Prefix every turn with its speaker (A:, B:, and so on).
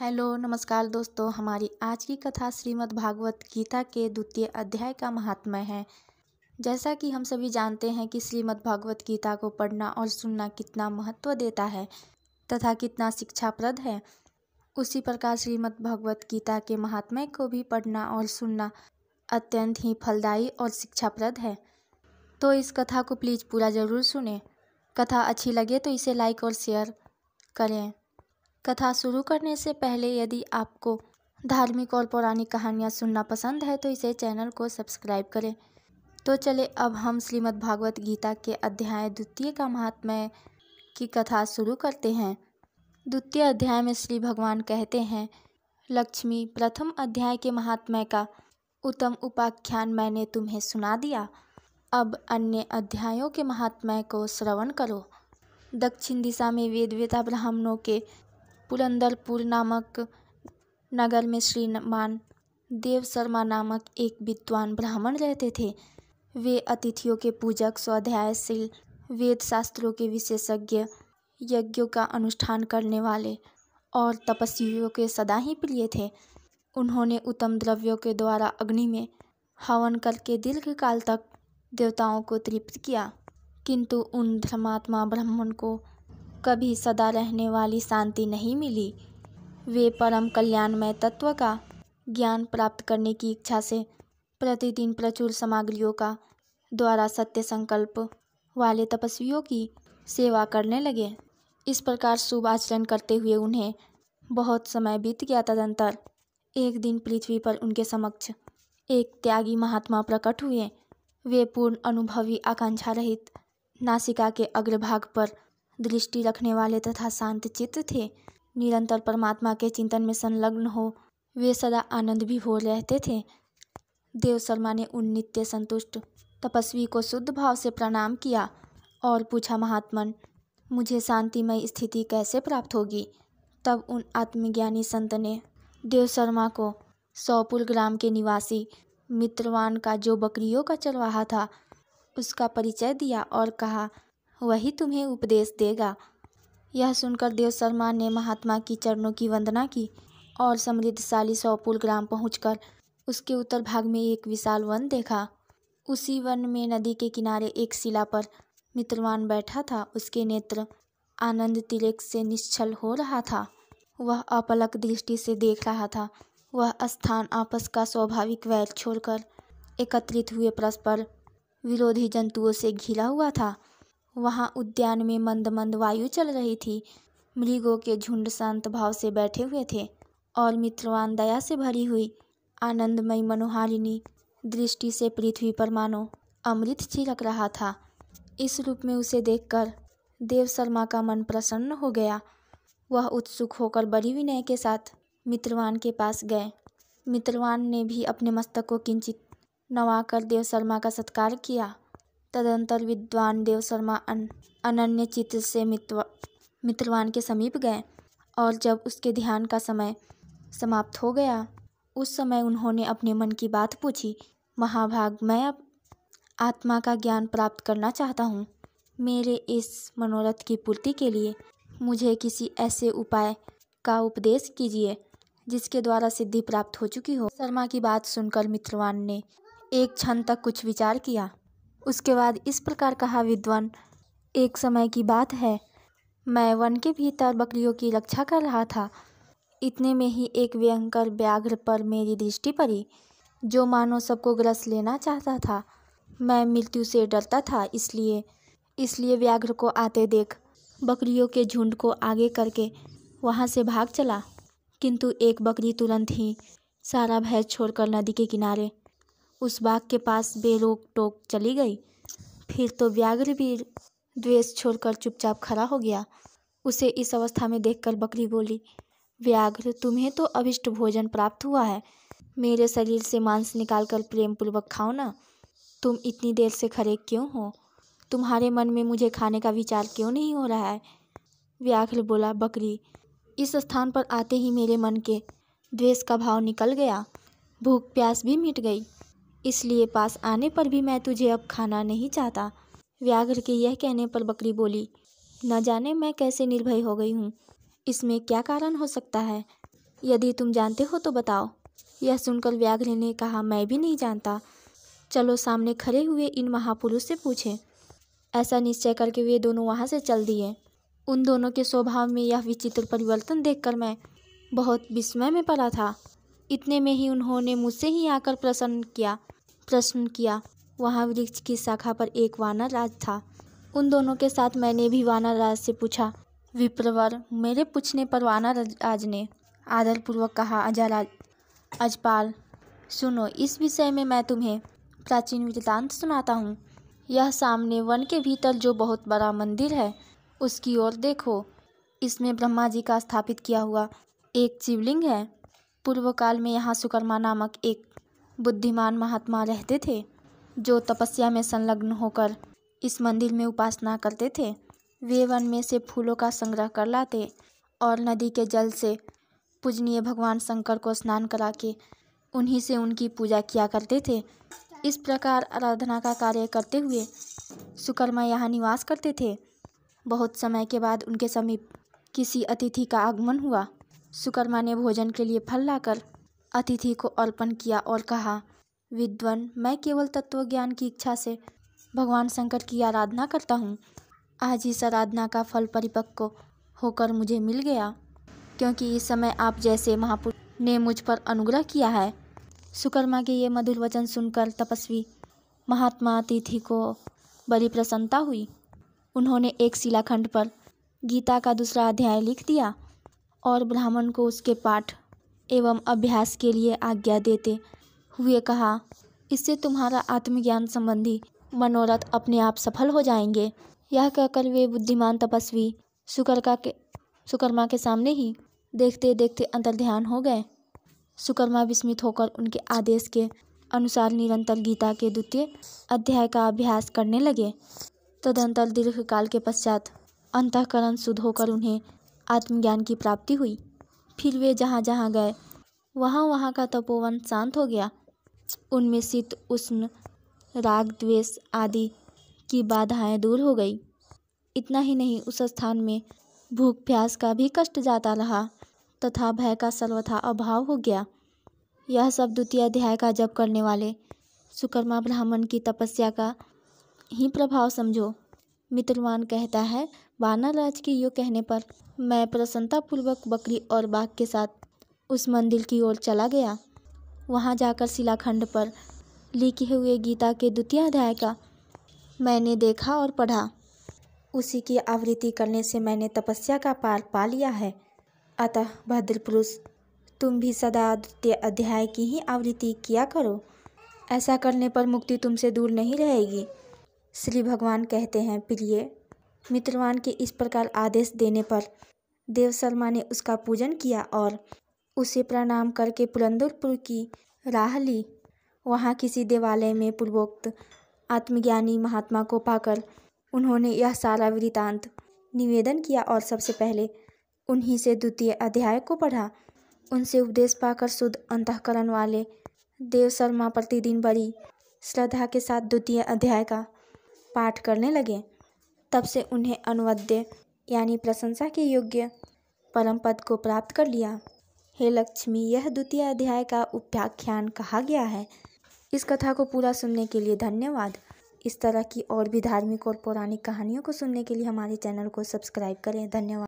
A: hello नमस्कार दोस्तों हमारी आज की कथा श्रीमद् भागवत गीता के द्वितीय अध्याय का महात्मा है जैसा कि हम सभी जानते हैं कि श्रीमद् भागवत गीता को पढ़ना और सुनना कितना महत्व देता है तथा कितना शिक्षाप्रद है उसी प्रकार श्रीमद् भागवत गीता के महात्मा को भी पढ़ना और सुनना अत्यंत ही फलदायी और शिक्षाप्रद है तो इस कथा को प्लीज़ पूरा ज़रूर सुने कथा अच्छी लगे तो इसे लाइक और शेयर करें कथा शुरू करने से पहले यदि आपको धार्मिक और पौराणिक कहानियाँ सुनना पसंद है तो इसे चैनल को सब्सक्राइब करें तो चले अब हम श्रीमद् भागवत गीता के अध्याय द्वितीय का महात्मय की कथा शुरू करते हैं द्वितीय अध्याय में श्री भगवान कहते हैं लक्ष्मी प्रथम अध्याय के महात्मय का उत्तम उपाख्यान मैंने तुम्हें सुना दिया अब अन्य अध्यायों के महात्म्य को श्रवण करो दक्षिण दिशा में वेदवेता ब्राह्मणों के पुलंदरपुर नामक नगर में श्रीमान देव शर्मा नामक एक विद्वान ब्राह्मण रहते थे वे अतिथियों के पूजक स्वाध्यायशील वेद शास्त्रों के विशेषज्ञ यज्ञों का अनुष्ठान करने वाले और तपस्वियों के सदा ही प्रिय थे उन्होंने उत्तम द्रव्यों के द्वारा अग्नि में हवन करके दीर्घकाल तक देवताओं को तृप्त किया किंतु उन धर्मात्मा ब्राह्मण को कभी सदा रहने वाली शांति नहीं मिली वे परम कल्याणमय तत्व का ज्ञान प्राप्त करने की इच्छा से प्रतिदिन प्रचुर सामग्रियों का द्वारा सत्य संकल्प वाले तपस्वियों की सेवा करने लगे इस प्रकार शुभ आचरण करते हुए उन्हें बहुत समय बीत गया तदंतर एक दिन पृथ्वी पर उनके समक्ष एक त्यागी महात्मा प्रकट हुए वे पूर्ण अनुभवी आकांक्षा रहित नासिका के अग्रभाग पर दृष्टि रखने वाले तथा शांत चित्त थे निरंतर परमात्मा के चिंतन में संलग्न हो वे सदा आनंद भी हो रहते थे देव शर्मा ने उन नित्य संतुष्ट तपस्वी को शुद्ध भाव से प्रणाम किया और पूछा महात्मन मुझे शांतिमय स्थिति कैसे प्राप्त होगी तब उन आत्मज्ञानी संत ने देव शर्मा को सौपुर ग्राम के निवासी मित्रवान का जो बकरियों का चरवाहा था उसका परिचय दिया और कहा वही तुम्हें उपदेश देगा यह सुनकर देव शर्मा ने महात्मा की चरणों की वंदना की और समृद्धशाली सौपुल ग्राम पहुंचकर उसके उत्तर भाग में एक विशाल वन देखा उसी वन में नदी के किनारे एक शिला पर मित्रवान बैठा था उसके नेत्र आनंद तिलक से निश्चल हो रहा था वह अपलक दृष्टि से देख रहा था वह स्थान आपस का स्वाभाविक वैर छोड़कर एकत्रित हुए परस्पर विरोधी जंतुओं से घिरा हुआ था वहाँ उद्यान में मंद मंद वायु चल रही थी मृगों के झुंड शांत भाव से बैठे हुए थे और मित्रवान दया से भरी हुई आनंदमय मनोहारिणी दृष्टि से पृथ्वी पर मानो अमृत छिड़क रहा था इस रूप में उसे देखकर देव शर्मा का मन प्रसन्न हो गया वह उत्सुक होकर बड़ी विनय के साथ मित्रवान के पास गए मित्रवान ने भी अपने मस्तक को किंचित नवाकर देव शर्मा का सत्कार किया तदनंतर विद्वान देव अन, अनन्य चित्त से मित्र मित्रवान के समीप गए और जब उसके ध्यान का समय समाप्त हो गया उस समय उन्होंने अपने मन की बात पूछी महाभाग मैं अब आत्मा का ज्ञान प्राप्त करना चाहता हूँ मेरे इस मनोरथ की पूर्ति के लिए मुझे किसी ऐसे उपाय का उपदेश कीजिए जिसके द्वारा सिद्धि प्राप्त हो चुकी हो शर्मा की बात सुनकर मित्रवान ने एक क्षण तक कुछ विचार किया उसके बाद इस प्रकार कहा विद्वान एक समय की बात है मैं वन के भीतर बकरियों की रक्षा कर रहा था इतने में ही एक व्यंकर व्याघ्र पर मेरी दृष्टि पड़ी जो मानो सबको ग्रस लेना चाहता था मैं मृत्यु से डरता था इसलिए इसलिए व्याघ्र को आते देख बकरियों के झुंड को आगे करके वहाँ से भाग चला किंतु एक बकरी तुरंत ही सारा भैंस छोड़कर नदी के किनारे उस बाघ के पास बेरोक टोक चली गई फिर तो व्याघ्र भी द्वेष छोड़कर चुपचाप खड़ा हो गया उसे इस अवस्था में देखकर बकरी बोली व्याघ्र तुम्हें तो अभिष्ट भोजन प्राप्त हुआ है मेरे शरीर से मांस निकालकर पूर्वक खाओ ना तुम इतनी देर से खड़े क्यों हो तुम्हारे मन में मुझे खाने का विचार क्यों नहीं हो रहा है व्याघ्र बोला बकरी इस स्थान पर आते ही मेरे मन के द्वेष का भाव निकल गया भूख प्यास भी मिट गई इसलिए पास आने पर भी मैं तुझे अब खाना नहीं चाहता व्याघ्र के यह कहने पर बकरी बोली न जाने मैं कैसे निर्भय हो गई हूँ इसमें क्या कारण हो सकता है यदि तुम जानते हो तो बताओ यह सुनकर व्याघ्र ने कहा मैं भी नहीं जानता चलो सामने खड़े हुए इन महापुरुष से पूछें ऐसा निश्चय करके वे दोनों वहाँ से चल दिए उन दोनों के स्वभाव में यह विचित्र परिवर्तन देखकर मैं बहुत विस्मय में पड़ा था इतने में ही उन्होंने मुझसे ही आकर प्रसन्न किया प्रश्न किया वहाँ वृक्ष की शाखा पर एक वानर राज था उन दोनों के साथ मैंने भी वानर राज से पूछा विप्रवर मेरे पूछने पर वानर राज ने आदरपूर्वक कहा अजाराज अजपाल सुनो इस विषय में मैं तुम्हें प्राचीन वृतांत सुनाता हूँ यह सामने वन के भीतर जो बहुत बड़ा मंदिर है उसकी ओर देखो इसमें ब्रह्मा जी का स्थापित किया हुआ एक शिवलिंग है पूर्व काल में यहाँ सुकर्मा नामक एक बुद्धिमान महात्मा रहते थे जो तपस्या में संलग्न होकर इस मंदिर में उपासना करते थे वे वन में से फूलों का संग्रह कर लाते और नदी के जल से पूजनीय भगवान शंकर को स्नान करा के उन्हीं से उनकी पूजा किया करते थे इस प्रकार आराधना का कार्य करते हुए सुकर्मा यहाँ निवास करते थे बहुत समय के बाद उनके समीप किसी अतिथि का आगमन हुआ सुकर्मा ने भोजन के लिए फल लाकर अतिथि को अर्पण किया और कहा विद्वन मैं केवल तत्व ज्ञान की इच्छा से भगवान शंकर की आराधना करता हूँ आज इस आराधना का फल परिपक्व होकर मुझे मिल गया क्योंकि इस समय आप जैसे महापुरुष ने मुझ पर अनुग्रह किया है सुकर्मा के ये मधुर वचन सुनकर तपस्वी महात्मा अतिथि को बड़ी प्रसन्नता हुई उन्होंने एक शिलाखंड पर गीता का दूसरा अध्याय लिख दिया और ब्राह्मण को उसके पाठ एवं अभ्यास के लिए आज्ञा देते हुए कहा इससे तुम्हारा आत्मज्ञान संबंधी मनोरथ अपने आप सफल हो जाएंगे यह कहकर वे बुद्धिमान तपस्वी का के सुकर्मा के सामने ही देखते देखते अंतर्ध्यान हो गए सुकर्मा विस्मित होकर उनके आदेश के अनुसार निरंतर गीता के द्वितीय अध्याय का अभ्यास करने लगे तदंतर दीर्घकाल के पश्चात अंतकरण शुद्ध होकर उन्हें आत्मज्ञान की प्राप्ति हुई फिर वे जहाँ जहाँ गए वहाँ वहाँ का तपोवन शांत हो गया उनमें शीत उष्ण राग द्वेष आदि की बाधाएं दूर हो गई इतना ही नहीं उस स्थान में भूख प्यास का भी कष्ट जाता रहा तथा भय का सर्वथा अभाव हो गया यह सब द्वितीय अध्याय का जप करने वाले सुकर्मा ब्राह्मण की तपस्या का ही प्रभाव समझो मित्रवान कहता है वानरराज के यो कहने पर मैं प्रसन्नतापूर्वक बकरी और बाघ के साथ उस मंदिर की ओर चला गया वहाँ जाकर शिलाखंड पर लिखे हुए गीता के द्वितीय अध्याय का मैंने देखा और पढ़ा उसी की आवृत्ति करने से मैंने तपस्या का पार पा लिया है अतः भद्र पुरुष तुम भी सदा द्वितीय अध्याय की ही आवृत्ति किया करो ऐसा करने पर मुक्ति तुमसे दूर नहीं रहेगी श्री भगवान कहते हैं प्रिय मित्रवान के इस प्रकार आदेश देने पर देवशर्मा ने उसका पूजन किया और उसे प्रणाम करके पुलंदरपुर की राह ली वहाँ किसी देवालय में पूर्वोक्त आत्मज्ञानी महात्मा को पाकर उन्होंने यह सारा वृतांत निवेदन किया और सबसे पहले उन्हीं से द्वितीय अध्याय को पढ़ा उनसे उपदेश पाकर शुद्ध अंतकरण वाले देव शर्मा प्रतिदिन बड़ी श्रद्धा के साथ द्वितीय अध्याय का पाठ करने लगे तब से उन्हें अनुवद्य यानी प्रशंसा के योग्य परम पद को प्राप्त कर लिया हे लक्ष्मी यह द्वितीय अध्याय का उपाख्यान कहा गया है इस कथा को पूरा सुनने के लिए धन्यवाद इस तरह की और भी धार्मिक और पौराणिक कहानियों को सुनने के लिए हमारे चैनल को सब्सक्राइब करें धन्यवाद